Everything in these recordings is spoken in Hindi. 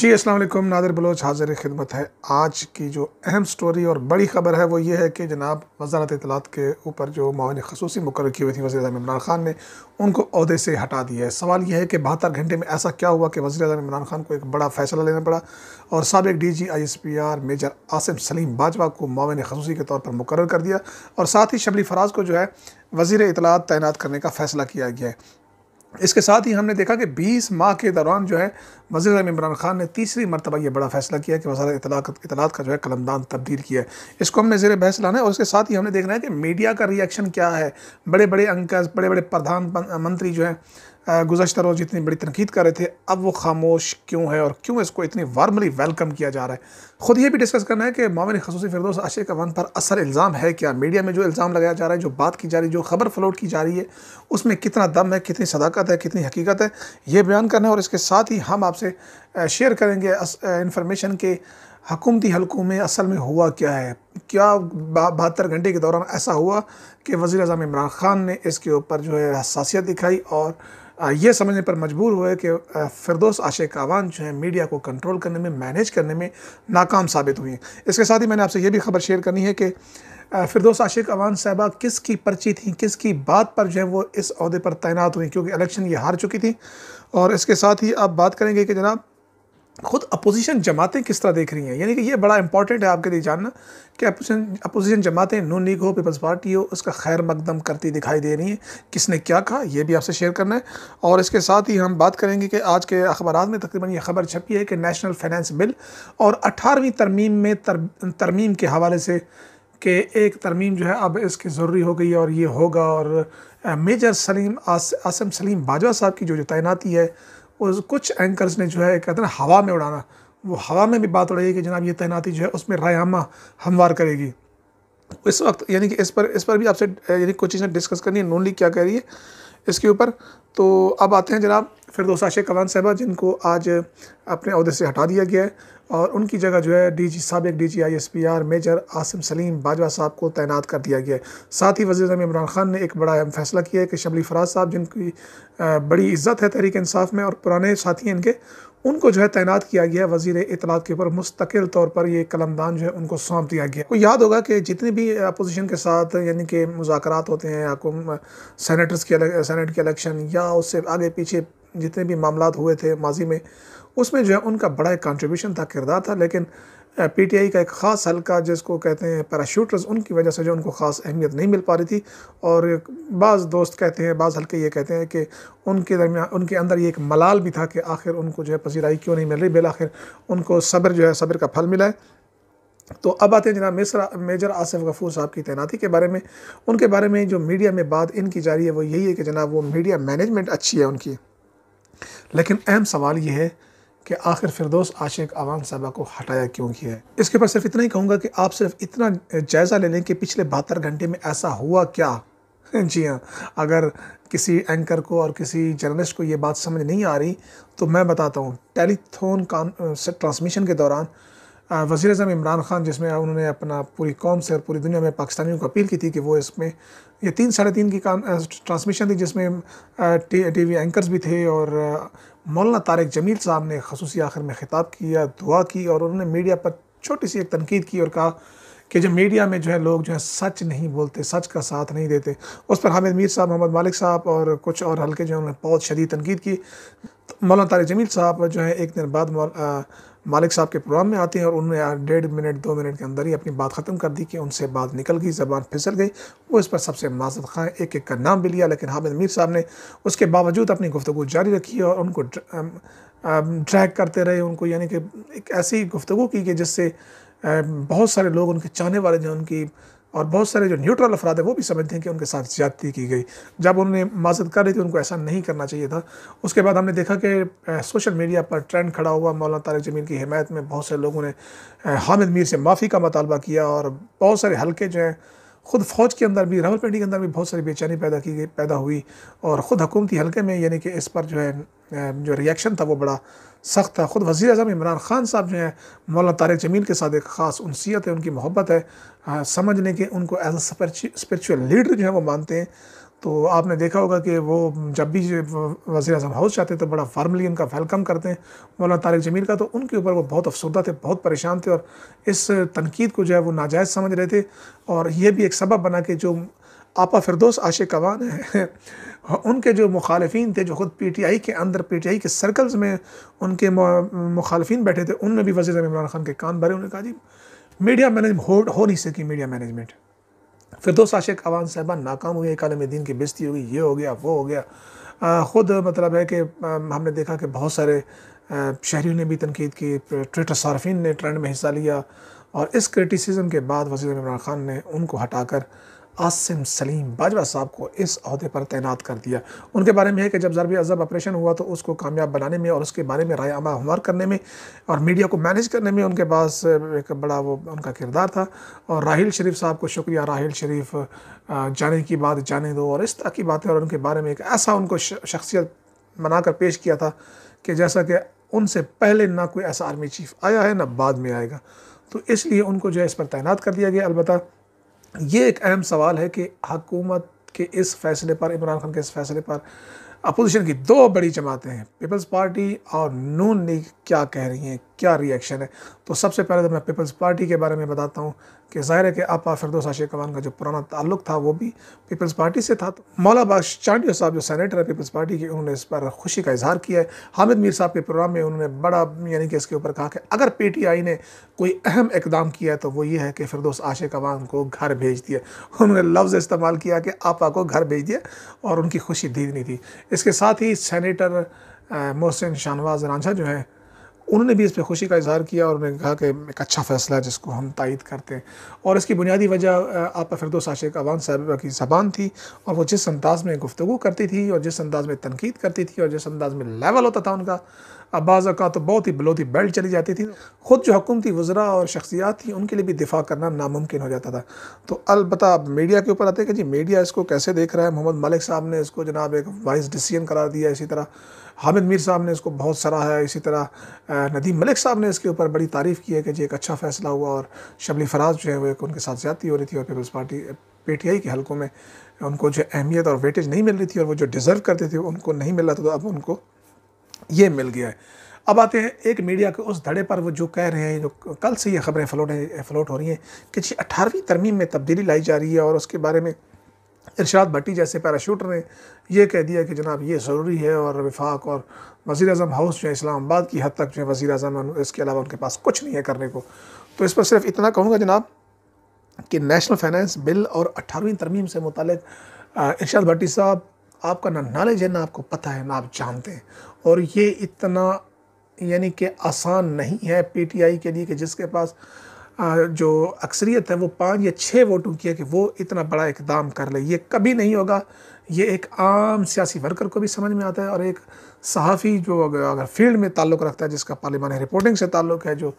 जी अस्सलाम वालेकुम नादिर बलोच हाजिर खिदमत है आज की जो अहम स्टोरी और बड़ी खबर है वो ये है कि जनाब वजारत इतलात के ऊपर जो मावन खसूसी मुकर की हुई थी वजी अजम इमरान खान ने उनको अहदे से हटा दिया है सवाल यह है कि बहत्तर घंटे में ऐसा क्या हुआ कि वजी अजम इमरान खान को एक बड़ा फैसला लेना पड़ा और सबक D G I S P R major Asim Saleem Bajwa को मावन खसूसी के तौर पर मुकर कर दिया और साथ ही शबली फराज को जो है वजीर इतलात तैनात करने का फैसला किया गया है इसके साथ ही हमने देखा कि 20 माह के दौरान जो है वजी अजम इमरान खान ने तीसरी मरतबा यह बड़ा फैसला किया कि वसार इतलात का जो है कलमदान तब्दील किया है इसको हमने जेर बहस लाना है और इसके साथ ही हमने देखना है कि मीडिया का रिएक्शन क्या है बड़े बड़े अंकर्स बड़े बड़े प्रधान मंत्री जो हैं गुजशत रोज़ इतनी बड़ी तनकीद कर रहे थे अब वो खामोश क्यों है और क्यों इसको इतनी वार्मली वेलकम किया जा रहा है ख़ुद ये भी डिस्कस करना है कि मामिन खसूस फिरदोस आशिक अवान पर असर इल्ज़ाम है क्या मीडिया में जो इल्ज़ाम लगाया जा रहा है जो बात की जा रही है जो खबर फ्लोट की जा रही है उसमें कितना दम है कितनी सदाकत है कितनी हकीकत है ये बयान करना है और इसके साथ ही हम आपसे शेयर करेंगे इन्फॉर्मेशन के हकूमती हलकों में असल में हुआ क्या है क्या बहत्तर घंटे के दौरान ऐसा हुआ कि वज़ी अजम इमरान ख़ान ने इसके ऊपर जो है हसासीत दिखाई और ये समझने पर मजबूर हुए कि फिरदोस आशिक आवान जो है मीडिया को कंट्रोल करने में मैनेज करने में नाकाम साबित हुई इसके साथ ही मैंने आपसे ये भी खबर शेयर करनी है कि फिरदोस आशिक अवान साहबा किसकी पर्ची थी किसकी बात पर जो है वो इस अहदे पर तैनात हुई क्योंकि इलेक्शन ये हार चुकी थी और इसके साथ ही आप बात करेंगे कि जनाब खुद अपोजिशन जमातें किस तरह देख रही हैं यानी कि ये बड़ा इंपॉर्टेंट है आपके लिए जानना कि अपोजिशन अपोजिशन जमातें नून लीग हो पीपल्स पार्टी हो उसका खैर मकदम करती दिखाई दे रही हैं किसने क्या कहा ये भी आपसे शेयर करना है और इसके साथ ही हम बात करेंगे कि आज के अखबार में तकरीबन ये खबर छपी है कि नेशनल फाइनेंस बिल और अठारहवीं तरमीम में तर, तरमीम के हवाले से कि एक तरमीम जो है अब इसकी ज़रूरी हो गई और ये होगा और मेजर सलीम आस, आसम सलीम बाजवा साहब की जो जो तैनाती है उस कुछ एंकर्स ने जो है कहते हैं हवा में उड़ाना वो हवा में भी बात उड़ाई कि जनाब ये तैनाती जो है उसमें रायामा हमवार करेगी इस वक्त यानी कि इस पर इस पर भी आपसे यानी कुछ चीज़ें डिस्कस करनी है नोनली क्या कह रही है इसके ऊपर तो अब आते हैं जनाब फिरदोसा शेख कवान साहबा जिनको आज अपने अहदे से हटा दिया गया है और उनकी जगह जो है डी जी सबक D G I S P R major Asim Saleem Bajwa साहब को तैनात कर दिया गया है साथ ही वजी अजम इमरान खान ने एक बड़ा अहम फैसला किया है कि शबली फराज साहब जिनकी बड़ी इज्जत है तहरीक इंसाफ में और पुराने साथी हैं इनके उनको जो है तैनात किया गया वजीर इतलात के ऊपर मुस्तकिल तौर पर ये कलमदान जो है उनको सौंप दिया गया को याद होगा कि जितने भी अपोजिशन के साथ यानी कि मुजाकर होते हैं सेनेटर्स के सेनेट के इलेक्शन या उससे आगे पीछे जितने भी मामला हुए थे माजी में उसमें जो है उनका बड़ा एक कंट्रीब्यूशन था किरदार था लेकिन पीटीआई का एक ख़ास हल्का जिसको कहते हैं पैराशूटर्स उनकी वजह से जो उनको ख़ास अहमियत नहीं मिल पा रही थी और बाज़ दोस्त कहते हैं बाज़ हल्के ये कहते हैं कि उनके दरमियान उनके अंदर ये एक मलाल भी था कि आखिर उनको जो है पसीराई क्यों नहीं मिल रही बिलाखिर उनको सब्र जो है सब्र का फल मिला है तो अब आते हैं जनाब मिसरा मेजर आसिफ गफूर साहब की तैनाती के बारे में उनके बारे में जो मीडिया में बात इनकी जा रही है वो यही है कि जनाब वो मीडिया मैनेजमेंट अच्छी है उनकी लेकिन अहम सवाल ये है कि आखिर फिरदोस आशिक अवान साहबा को हटाया क्यों किया है इसके ऊपर सिर्फ इतना ही कहूँगा कि आप सिर्फ इतना जायज़ा ले लें कि पिछले बहत्तर घंटे में ऐसा हुआ क्या जी हाँ अगर किसी एंकर को और किसी जर्नलिस्ट को ये बात समझ नहीं आ रही तो मैं बताता हूँ टेलीथोन ट्रांसमिशन के दौरान वज़ी अजम इमरान ख़ान जिसमें उन्होंने अपना पूरी कौम से और पूरी दुनिया में पाकिस्तानियों को अपील की थी कि वो इसमें ये तीन साढ़े तीन की ट्रांसमिशन थी जिसमें टी वी एंकर्स भी थे और मौलाना तारक जमील साहब ने खसूस आखिर में ख़िताब किया दुआ की और उन्होंने मीडिया पर छोटी सी एक तनकीद की और कहा कि जो मीडिया में जो है लोग जो है सच नहीं बोलते सच का साथ नहीं देते उस पर हामिद मीर साहब मोहम्मद मालिक साहब और कुछ और हल्के जो है उन्होंने बहुत शदीद तनकीद की मौलाना तारक जमील साहब जो है एक दिन बाद मालिक साहब के प्रोग्राम में आते हैं और उन्होंने डेढ़ मिनट दो मिनट के अंदर ही अपनी बात ख़त्म कर दी कि उनसे बात निकल गई ज़बान फिसल गई वो इस पर सबसे माजद खां एक एक का नाम भी लिया लेकिन हामिद मीर साहब ने उसके बावजूद अपनी गुफ्तु जारी रखी और उनको ट्रैक करते रहे उनको यानी कि एक ऐसी गुफ्तु की कि जिससे बहुत सारे लोग उनके चाहने वाले जो उनकी और बहुत सारे जो न्यूट्रल अफराद हैं वो भी समझते हैं कि उनके साथ ज्यादती की गई जब उन्होंने माजद कर रही थी उनको ऐसा नहीं करना चाहिए था उसके बाद हमने देखा कि सोशल मीडिया पर ट्रेंड खड़ा हुआ मौलाना तारक जमीन की हमायत में बहुत से लोगों ने हामिद मीर से माफ़ी का मतालबा किया और बहुत सारे हल्के जो हैं खुद फौज के अंदर भी रावलपिंडी के अंदर भी बहुत सारी बेचैनी पैदा की गई पैदा हुई और ख़ुद हकूमती हलके में यानी कि इस पर जो है जो रिएक्शन था वो बड़ा सख्त था ख़ुद वज़ी अजम इमरान ख़ान साहब जो है मौलाना तारक जमील के साथ एक ख़ास उनसीत है उनकी मोहब्बत है हाँ, समझने के उनको एज अ स्परिचुअल लीडर जो है वो मानते हैं तो आपने देखा होगा कि वो जब भी वजी अजम हाउस जाते तो बड़ा फार्मली उनका वेलकम करते हैं मौलाना तारिक जमील का तो उनके ऊपर वो बहुत अफसरदा थे बहुत परेशान थे और इस तनकीद को जो है वो नाजायज़ समझ रहे थे और ये भी एक सबब बना कि जो आपा फिरदोस आशे कवान हैं उनके जो मुखालफी थे जो ख़ुद पी टी आई के अंदर पी टी आई के सर्कल्स में उनके मुखालफी बैठे थे उनमें भी वजी इमरान खान के कान भरे उन्होंने कहा जी मीडिया मैनेज हो नहीं सकी मीडिया मैनेजमेंट फिर दो आशिक अवान साहबा नाकाम हुए एक आलम दीन की बेजती होगी ये हो गया वो हो गया ख़ुद मतलब है कि हमने देखा कि बहुत सारे शहरीों ने भी तनकीद की ट्विटर सार्फिन ने ट्रेंड में हिस्सा लिया और इस क्रिटिसिज्म के बाद वजीर इमरान खान ने उनको हटाकर आसिम सलीम बाजवा साहब को इस अहदे पर तैनात कर दिया उनके बारे में है कि जब जरबी अज़ब ऑपरेशन हुआ तो उसको कामयाब बनाने में और उसके बारे में राय आमा हमार करने में और मीडिया को मैनेज करने में उनके पास एक बड़ा वो उनका किरदार था और राहिल शरीफ साहब को शुक्रिया राहिल शरीफ जाने की बात जाने दो और इस तरह की बातें और उनके बारे में एक ऐसा उनको शख्सियत बनाकर पेश किया था कि जैसा कि उनसे पहले ना कोई ऐसा आर्मी चीफ आया है ना बाद में आएगा तो इसलिए उनको जो है इस पर तैनात कर दिया गया अलबत्त ये एक अहम सवाल है कि हकूमत के इस फैसले पर इमरान खान के इस फैसले पर अपोजिशन की दो बड़ी जमातें हैं पीपल्स पार्टी और नून लीग क्या कह रही हैं क्या रिएक्शन है तो सबसे पहले तो मैं पीपल्स पार्टी के बारे में बताता हूँ कि ज़ाहिर है कि आपा फिरदोस आशी कवान का जो पुराना ताल्लुक था वो भी पीपल्स पार्टी से था तो मौला बाख्श चांडियो साहब जो सैनेटर है पीपल्स पार्टी के उन्होंने इस पर खुशी का इजहार किया है हामिद मीर साहब के प्रोग्राम में उन्होंने बड़ा यानी कि इसके ऊपर कहा कि अगर पी टी आई ने कोई अहम इकदाम किया है तो वो ये है कि फिरदोस आशे कवान को घर भेज दिया उन्होंने लफ्ज़ इस्तेमाल किया कि आपा को घर भेज दिया और उनकी खुशी दीदनी थी इसके साथ ही सैनिटर मोहसिन शाहनवाज रांझा जो है उन्होंने भी इस पर खुशी का इजहार किया और उन्होंने कहा कि एक अच्छा फैसला है जिसको हम तायद करते हैं और इसकी बुनियादी वजह फिरदो फिरदोस आशिक अवान साहबा की जबान थी और वो जिस अंदाज़ में गुफ्तु करती थी और जिस अंदाज़ में तनकीद करती थी और जिस अंदाज़ में लेवल होता था उनका अब्बाज का तो बहुत ही बलोती बेल्ट चली जाती थी ख़ुद जो हकूमती वजरा और शख्सियात थी उनके लिए भी दिफा करना नामुमकिन हो जाता था तो अलबत् आप मीडिया के ऊपर आते हैं कि जी मीडिया इसको कैसे देख रहा है मोहम्मद मलिक साहब ने इसको जनाब एक वाइस डिसीजन करार दिया इसी तरह हामिद मीर साहब ने इसको बहुत सराहा है इसी तरह नदीम मलिक साहब ने इसके ऊपर बड़ी तारीफ़ की है कि जी एक अच्छा फैसला हुआ और शबली फराज जो है वो एक उनके साथ ज्यादा हो रही थी और Peoples Party P T I के हलकों में उनको जो अहमियत और वेटेज नहीं मिल रही थी और वो जो डिज़र्व करते थे उनको नहीं मिल रहा था तो अब उनको ये मिल गया है अब आते हैं एक मीडिया के उस धड़े पर वो जो कह रहे हैं जो कल से ये खबरें फ्लोट फ्लोट हो रही हैं कि जी अठारहवीं तरमीम में तब्दीली लाई जा रही है और उसके बारे में इरशाद भट्टी जैसे पैराशूटर ने यह कह दिया कि जनाब ये ज़रूरी है और विफाक और वज़ी अजम हाउस जो है इस्लामाबाद की हद तक जो है वज़ी अजम इसके अलावा उनके पास कुछ नहीं है करने को तो इस पर सिर्फ इतना कहूँगा जनाब कि नेशनल फाइनेंस बिल और अठारहवीं तरमीम से मुतल इरशाद भट्टी साहब आपका ना नॉलेज है ना आपको पता है ना आप जानते हैं और ये इतना यानी कि आसान नहीं है आई के लिए कि जिसके पास जो अक्सरियत है वो पाँच या छः वोटों की है कि वो इतना बड़ा इकदाम कर ले ये कभी नहीं होगा ये एक आम सियासी वर्कर को भी समझ में आता है और एक सहाफ़ी जो अगर फील्ड में ताल्लुक़ रखता है जिसका पार्लिमानी रिपोर्टिंग से ताल्लुक़ है जो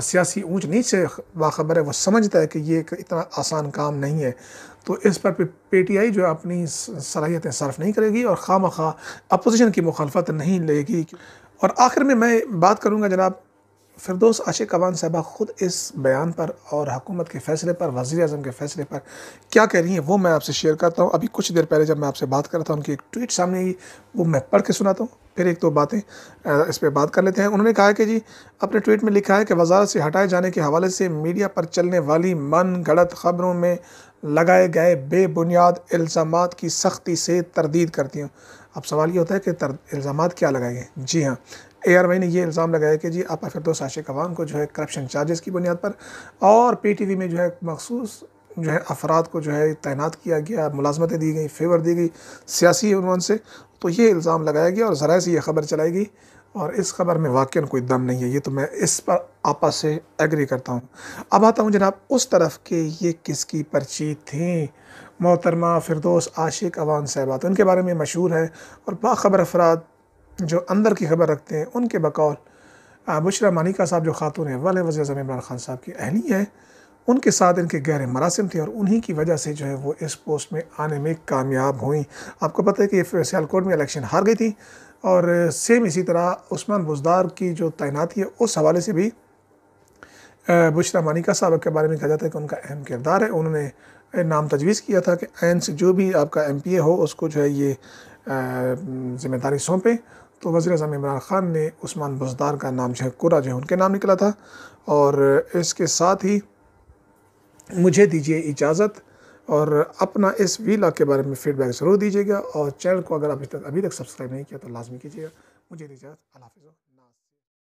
सियासी ऊंच नीच से बाखबर है वो समझता है कि ये एक इतना आसान काम नहीं है तो इस पर पी टी आई जो अपनी सलाहियतें सर्फ नहीं करेगी और खाम खा अपोजिशन की मुखालफत नहीं लेगी और आखिर में मैं बात करूँगा जनाब फिरदोस आशिक कवान साहबा ख़ुद इस बयान पर और हुकूमत के फैसले पर वज़ी अजम के फैसले पर क्या कह रही हैं वो मैं आपसे शेयर करता हूँ अभी कुछ देर पहले जब मैं आपसे बात कर रहा था उनकी एक ट्वीट सामने आई वो मैं पढ़ के सुनाता हूँ फिर एक दो तो बातें इस पर बात कर लेते हैं उन्होंने कहा कि जी अपने ट्वीट में लिखा है कि वजारत से हटाए जाने के हवाले से मीडिया पर चलने वाली मन गलत खबरों में लगाए गए बेबुनियाद इल्ज़ाम की सख्ती से तरदीद करती हूँ अब सवाल ये होता है कि इल्ज़ाम क्या लगाए गए जी हाँ ए आर वाई ने यह इल्ज़ाम लगाया कि जी आप अफरतो साशे कवाम को जो है करप्शन चार्जेस की बुनियाद पर और पी टी वी में जो है मखसूस जो है अफराद को जो है तैनात किया गया मुलाजमतें दी गई फेवर दी गई सियासी उनवान से तो ये इल्ज़ाम लगाया गया और ज़रा से ये खबर चलाई गई और इस खबर में वाक़ कोई दम नहीं है ये तो मैं इस पर आपस से एग्री करता हूँ अब आता हूँ जनाब उस तरफ के ये किसकी पर्ची थी मोहतरमा फिरदोस आशिक अवान साहबा तो इनके बारे में मशहूर है और बाखबर अफराद जो अंदर की खबर रखते हैं उनके बकौल बुशरा मानिका साहब जो खातून है वाले वजी अजम इमरान खान साहब की अहली है उनके साथ इनके गहरे मरासम थे और उन्हीं की वजह से जो है वो इस पोस्ट में आने में कामयाब हुई आपको पता है कि सियालकोट में इलेक्शन हार गई थी और सेम इसी तरह उस्मान बुजदार की जो तैनाती है उस हवाले से भी बुशरा मानिका साहब के बारे में कहा जाता है कि उनका अहम किरदार है उन्होंने नाम तजवीज़ किया था कि एन से जो भी आपका एम पी ए हो उसको जो है ये ज़िम्मेदारी सौंपें तो वज़ी अजम इमरान ख़ान ने उस्मान बुजदार का नाम जो है कुरा जो है उनके नाम निकला था और इसके साथ ही मुझे दीजिए इजाज़त और अपना इस वी के बारे में फीडबैक ज़रूर दीजिएगा और चैनल को अगर अभी तक अभी तक सब्सक्राइब नहीं किया तो लाजमी कीजिएगा मुझे दीजिए अल्लाह हाफिज़